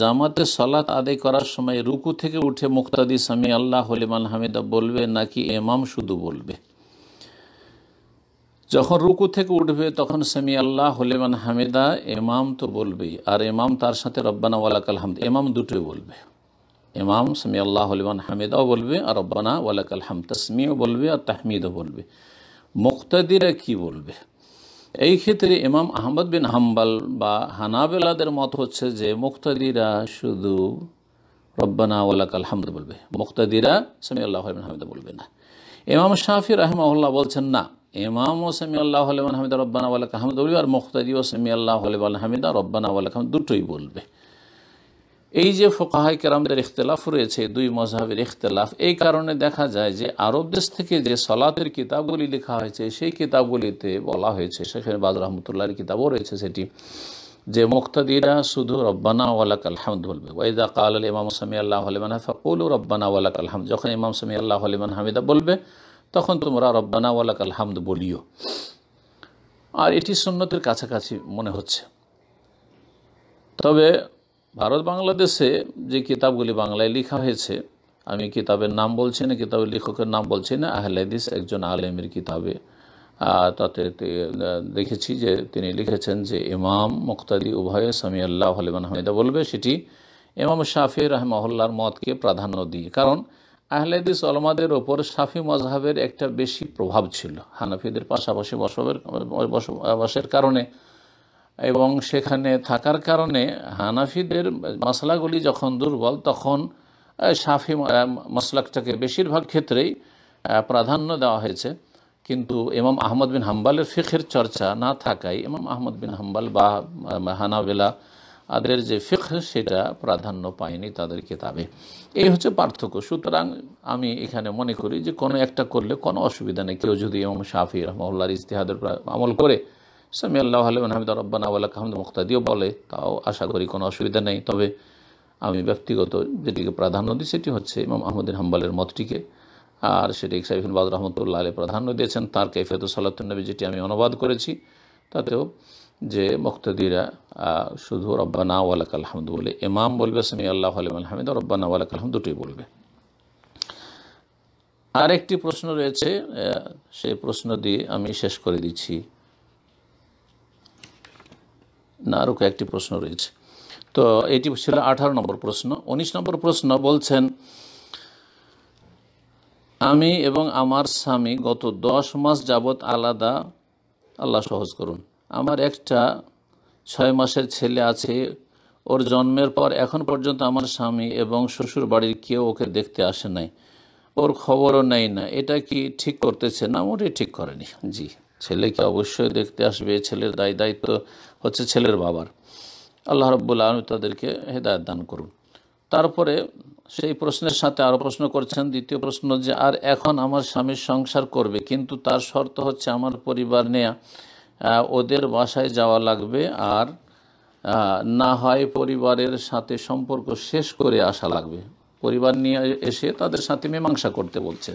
জামাতে সলাত আদায় করার সময় রুকু থেকে উঠে মুক্তাদি সামি আল্লাহ হলিমান হামিদা বলবে নাকি এমাম শুধু বলবে যখন রুকু থেকে উঠবে তখন সামি আল্লাহ হলিমান হামিদা এমাম তো বলবেই আর এমাম তার সাথে রব্বানা ওয়ালাকাল হামদ এমাম দুটোই বলবে এমাম স্বামী আল্লাহ হলিমান হামিদাও বলবে আর রব্বানা ওয়ালাকাল হাম তসমিও বলবে আর তাহমিদও বলবে মুক্তাদিরা কি বলবে এই ক্ষেত্রে ইমাম আহমদ বিন হাম্বাল বা হানাবেলাদের মত হচ্ছে যে মুক্তাদিরা শুধু রব্বানা কাল হামদ বলবে মুক্তাদিরা সামি আল্লাহ হামিদা বলবে না ইমাম শাহি রহমাউল্লাহ বলছেন না ইমাম ও সামি আল্লাহ হামিদা রব্বানা ওয়াল্লাক হামদ বলবে আর মুক্তাদি ও সামি আল্লাহ হামিদা রব্বানা ওয়াল্লাক হামদ দুটোই বলবে এই যে ফোকাহাই কেরামদের ইখতলাফ রয়েছে দুই মজাহের ইখতলাফ এই কারণে দেখা যায় যে আরব দেশ থেকে যে সলাতের কিতাবগুলি লেখা হয়েছে সেই কিতাবগুলিতে বলা হয়েছে সেখানে বাদ রহমতুল্লাহর কিতাবও রয়েছে সেটি যে মুক্তাদিরা শুধু রব্বানা ওয়ালাক আলহামদ বলবে ওয়াইদা কাল আল ইমাম সামি আল্লাহ আলিমান ফাকুল রব্বানা ওয়ালাক আলহাম যখন ইমাম সামি আল্লাহ আলিমান হামিদা বলবে তখন তোমরা রব্বানা ওয়ালাক আলহামদ বলিও আর এটি সুন্নতের কাছাকাছি মনে হচ্ছে তবে ভারত বাংলাদেশে যে কিতাবগুলি বাংলায় লেখা হয়েছে আমি কিতাবের নাম বলছি না কিতাবের লেখকের নাম বলছি না আহলেদিস একজন আলেমের কিতাবে তাতে দেখেছি যে তিনি লিখেছেন যে ইমাম মুক্তাদি উভয়ে সামি আল্লাহ আলিমান হামিদা বলবে সেটি ইমাম শাফি রহমহল্লার মতকে প্রাধান্য দিয়ে কারণ আহলেদিস আলমাদের ওপর শাফি মজাহের একটা বেশি প্রভাব ছিল হানাফিদের পাশাপাশি বসবের বসবাসের কারণে এবং সেখানে থাকার কারণে হানাফিদের মশলাগুলি যখন দুর্বল তখন সাফি মশলাকটাকে বেশিরভাগ ক্ষেত্রেই প্রাধান্য দেওয়া হয়েছে কিন্তু এমাম আহমদ বিন হাম্বালের ফিখের চর্চা না থাকায় এমাম আহমদ বিন হাম্বাল বা হানাবেলা আদের যে ফিখ সেটা প্রাধান্য পায়নি তাদের কিতাবে এই হচ্ছে পার্থক্য সুতরাং আমি এখানে মনে করি যে কোনো একটা করলে কোনো অসুবিধা নেই কেউ যদি এমাম সাফি রহমাল্লার ইস্তেহাদের আমল করে সামি আল্লাহ আলম হামিদ রব্বানা আল্লাহ আহমদ মুক্তাদিও বলে তাও আশা করি কোনো অসুবিধা নেই তবে আমি ব্যক্তিগত যেটিকে প্রাধান্য দিই সেটি হচ্ছে ইমাম আহমদিন হাম্বালের মতটিকে আর সেটি সাইফিন বাদ রহমতুল্লাহ আলী প্রাধান্য দিয়েছেন তার কেফেত সাল্লাহনবী যেটি আমি অনুবাদ করেছি তাতেও যে মুক্তাদিরা শুধু রব্বানা ওয়ালাক আলহামদ বলে ইমাম বলবে সামি আল্লাহ আলম হামিদ রব্বানা ওয়ালাক আলহাম দুটোই বলবে আরেকটি প্রশ্ন রয়েছে সেই প্রশ্ন দিয়ে আমি শেষ করে দিচ্ছি না আরও কয়েকটি প্রশ্ন রয়েছে তো এটি ছিল আঠারো নম্বর প্রশ্ন উনিশ নম্বর প্রশ্ন বলছেন আমি এবং আমার স্বামী গত দশ মাস যাবৎ আলাদা আল্লাহ সহজ করুন আমার একটা ছয় মাসের ছেলে আছে ওর জন্মের পর এখন পর্যন্ত আমার স্বামী এবং শ্বশুর বাড়ির কেউ ওকে দেখতে আসে নাই ওর খবরও নেই না এটা কি ঠিক করতেছে না ওটি ঠিক করেনি জি ছেলেকে অবশ্যই দেখতে আসবে ছেলের দায় দায়িত্ব হচ্ছে ছেলের বাবার আল্লাহ রব্বুল আলম তাদেরকে হেদায়ত দান করুন তারপরে সেই প্রশ্নের সাথে আরও প্রশ্ন করছেন দ্বিতীয় প্রশ্ন যে আর এখন আমার স্বামীর সংসার করবে কিন্তু তার শর্ত হচ্ছে আমার পরিবার নেয়া ওদের বাসায় যাওয়া লাগবে আর না হয় পরিবারের সাথে সম্পর্ক শেষ করে আসা লাগবে পরিবার নিয়ে এসে তাদের সাথে মীমাংসা করতে বলছে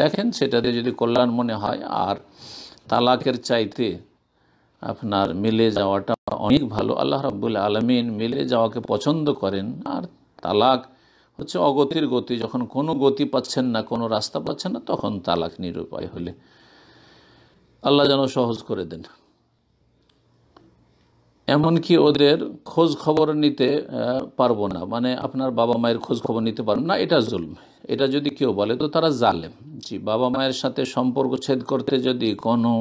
দেখেন সেটাতে যদি কল্যাণ মনে হয় আর তালাকের চাইতে আপনার মিলে যাওয়াটা অনেক ভালো আল্লাহ রাবুল আলমিন মিলে যাওয়াকে পছন্দ করেন আর তালাক হচ্ছে অগতির গতি যখন কোনো গতি পাচ্ছেন না কোনো রাস্তা পাচ্ছেন না তখন তালাক নিরুপায় হলে আল্লাহ যেন সহজ করে দেন এমনকি ওদের খোঁজ খবর নিতে পারবো না মানে আপনার বাবা মায়ের খোঁজ খবর নিতে পারবো না এটা জুলমে এটা যদি কেউ বলে তো তারা জালেম জি বাবা মায়ের সাথে সম্পর্ক ছেদ করতে যদি কোনো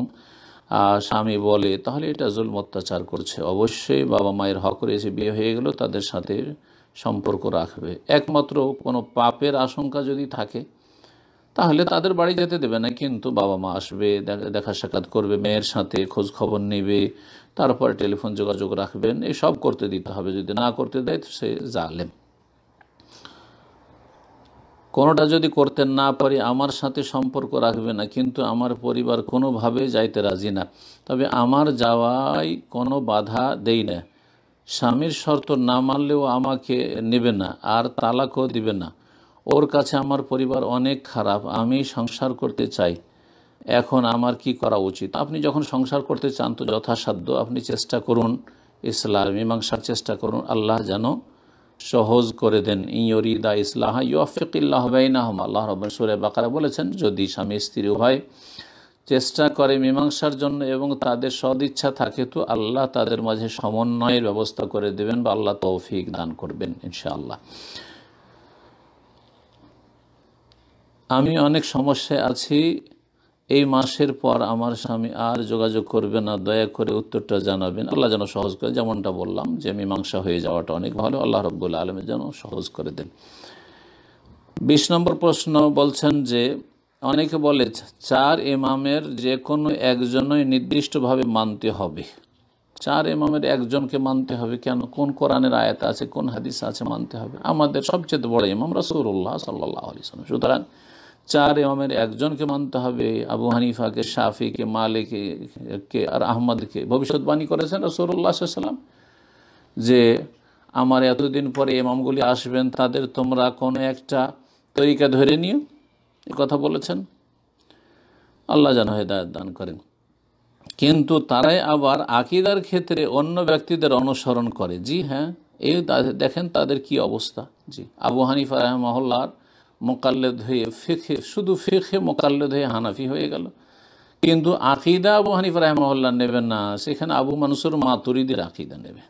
স্বামী বলে তাহলে এটা জুল অত্যাচার করছে অবশ্যই বাবা মায়ের হক রয়েছে বিয়ে হয়ে গেল তাদের সাথে সম্পর্ক রাখবে একমাত্র কোনো পাপের আশঙ্কা যদি থাকে তাহলে তাদের বাড়ি যেতে দেবে না কিন্তু বাবা মা আসবে দেখা সাক্ষাৎ করবে মেয়ের সাথে খোঁজ খবর নেবে তারপর টেলিফোন যোগাযোগ রাখবেন এসব করতে দিতে হবে যদি না করতে দেয় সে জালেম কোনোটা যদি করতে না পারি আমার সাথে সম্পর্ক রাখবে না কিন্তু আমার পরিবার কোনোভাবে যাইতে রাজি না তবে আমার যাওয়ায় কোনো বাধা দেই না স্বামীর শর্ত না মানলেও আমাকে নেবে না আর তালাকও দিবে না ওর কাছে আমার পরিবার অনেক খারাপ আমি সংসার করতে চাই এখন আমার কি করা উচিত আপনি যখন সংসার করতে চান তো যথাসাধ্য আপনি চেষ্টা করুন ইসলাম মীমাংসার চেষ্টা করুন আল্লাহ যেন সহজ করে দেন ইয়রিদা ইসলাহা ইউফিকিল্লাহ বাইনাহম আল্লাহ রব সুরে বাকারা বলেছেন যদি স্বামী স্ত্রী উভয় চেষ্টা করে মীমাংসার জন্য এবং তাদের সদিচ্ছা থাকে তো আল্লাহ তাদের মাঝে সমন্বয়ের ব্যবস্থা করে দেবেন বা আল্লাহ তৌফিক দান করবেন ইনশাআল্লাহ আমি অনেক সমস্যায় আছি এই মাসের পর আমার স্বামী আর যোগাযোগ করবে না দয়া করে উত্তরটা জানাবেন আল্লাহ যেন সহজ করে যেমনটা বললাম যে মীমাংসা হয়ে যাওয়াটা অনেক ভালো আল্লাহ রব্বুল আলমে যেন সহজ করে দেন বিশ নম্বর প্রশ্ন বলছেন যে অনেকে বলে চার ইমামের যে কোনো একজনই নির্দিষ্টভাবে মানতে হবে চার ইমামের একজনকে মানতে হবে কেন কোন কোরআনের আয়াত আছে কোন হাদিস আছে মানতে হবে আমাদের সবচেয়ে বড় ইমাম রাসুল্লাহ সাল্লাহ আলি সুতরাং চার ইমামের একজনকে মানতে হবে আবু হানিফাকে শাফিকে মালিকে কে আর আহমদকে ভবিষ্যৎবাণী করেছেন রসুল্লাহ সাল্লাম যে আমার এতদিন পরে এমামগুলি আসবেন তাদের তোমরা কোনো একটা তরিকা ধরে নিও এ কথা বলেছেন আল্লাহ যেন হেদায়ত দান করেন কিন্তু তারাই আবার আকিদার ক্ষেত্রে অন্য ব্যক্তিদের অনুসরণ করে জি হ্যাঁ এই দেখেন তাদের কি অবস্থা জি আবু হানিফা রহমহল্লার মোকাল্লেদ হয়ে ফেখে শুধু ফেখে মোকাল্লেদ হয়ে হানাফি হয়ে গেল কিন্তু আকিদা আবু হানিফ রাহমহল্লা নেবেন না সেখানে আবু মানুষের মাতুরিদের আকিদা নেবে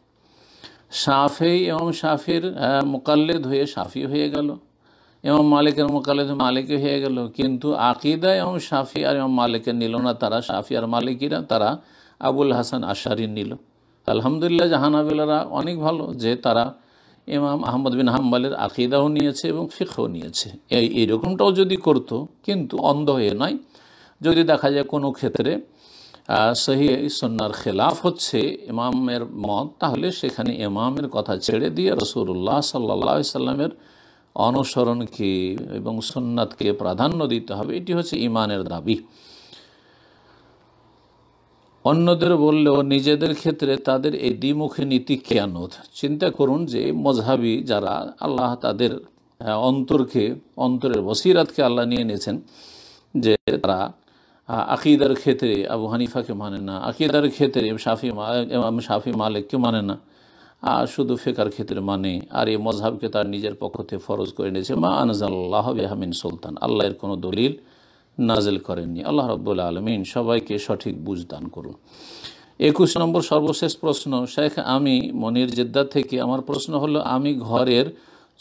সাফে এবং সাফির মোকাল্লেদ হয়ে সাফি হয়ে গেল এবং মালিকের মোকাল্লেদ মালিক হয়ে গেল কিন্তু আকিদা এবং সাফি আর এবং মালিকের নিল না তারা সাফি আর মালিকিরা তারা আবুল হাসান আশারি নিল আলহামদুলিল্লাহ জাহানাবিলারা অনেক ভালো যে তারা ইমাম আহমদ বিন হাম্বালের আকিদাও নিয়েছে এবং ফিখও নিয়েছে এই এইরকমটাও যদি করত কিন্তু অন্ধ হয়ে নয় যদি দেখা যায় কোনো ক্ষেত্রে সহি সন্ন্যার খেলাফ হচ্ছে ইমামের মত তাহলে সেখানে ইমামের কথা ছেড়ে দিয়ে রসুল্লাহ সাল্লা সাল্লামের অনুসরণকে এবং সন্ন্যাতকে প্রাধান্য দিতে হবে এটি হচ্ছে ইমানের দাবি অন্যদের বললেও নিজেদের ক্ষেত্রে তাদের এই দ্বিমুখী নীতি কেন চিন্তা করুন যে মজহাবি যারা আল্লাহ তাদের হ্যাঁ, অন্তরকে অন্তরের বসিরাতকে আল্লাহ নিয়ে নিয়েছেন যে তারা আকিদার ক্ষেত্রে আবু হানিফাকে মানে না আকিদার ক্ষেত্রে শাফি মা শাফি মালিককে মানে না আর শুধু ফেকার ক্ষেত্রে মানে আর এই মজহাবকে তার নিজের পক্ষ থেকে ফরজ করে নিয়েছে মা আনজাল্লাহ বেহামিন সুলতান আল্লাহর কোনো দলিল নাজেল করেননি আল্লাহ রব্বুল আলমিন সবাইকে সঠিক বুঝ দান করুন একুশ নম্বর সর্বশেষ প্রশ্ন শেখ আমি মনির জেদ্দা থেকে আমার প্রশ্ন হলো আমি ঘরের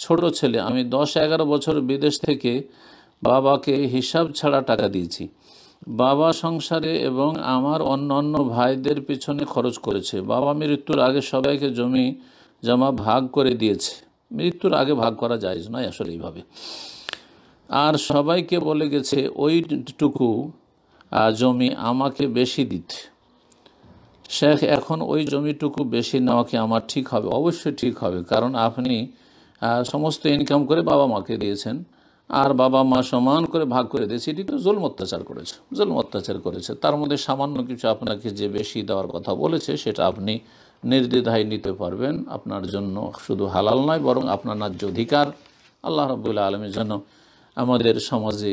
ছোট ছেলে আমি দশ এগারো বছর বিদেশ থেকে বাবাকে হিসাব ছাড়া টাকা দিয়েছি বাবা সংসারে এবং আমার অন্য অন্য ভাইদের পিছনে খরচ করেছে বাবা মৃত্যুর আগে সবাইকে জমি জমা ভাগ করে দিয়েছে মৃত্যুর আগে ভাগ করা যায় নয় আসলে এইভাবে আর সবাইকে বলে গেছে ওইটুকু জমি আমাকে বেশি দিতে শেখ এখন ওই জমিটুকু বেশি নেওয়া কি আমার ঠিক হবে অবশ্যই ঠিক হবে কারণ আপনি সমস্ত ইনকাম করে বাবা মাকে দিয়েছেন আর বাবা মা সমান করে ভাগ করে দিয়েছে এটি তো জুলম অত্যাচার করেছে জুলম অত্যাচার করেছে তার মধ্যে সামান্য কিছু আপনাকে যে বেশি দেওয়ার কথা বলেছে সেটা আপনি নির্দ্বিধায় নিতে পারবেন আপনার জন্য শুধু হালাল নয় বরং আপনার ন্যায্য অধিকার আল্লাহ রবুল্লা আলমের জন্য আমাদের সমাজে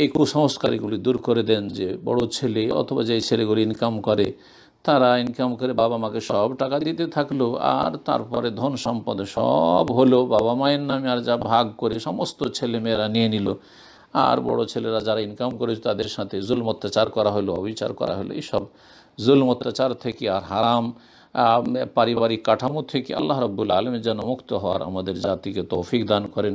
এই কুসংস্কারগুলি দূর করে দেন যে বড় ছেলে অথবা যে ছেলেগুলি ইনকাম করে তারা ইনকাম করে বাবা মাকে সব টাকা দিতে থাকলো আর তারপরে ধন সম্পদ সব হলো বাবা মায়ের নামে আর যা ভাগ করে সমস্ত ছেলেমেয়েরা নিয়ে নিল আর বড় ছেলেরা যারা ইনকাম করেছে তাদের সাথে জুলম অত্যাচার করা হলো অবিচার করা হলো এইসব জুলম অত্যাচার থেকে আর হারাম পারিবারিক কাঠামো থেকে আল্লাহ রব্বুল আলমের যেন মুক্ত হওয়ার আমাদের জাতিকে তৌফিক দান করেন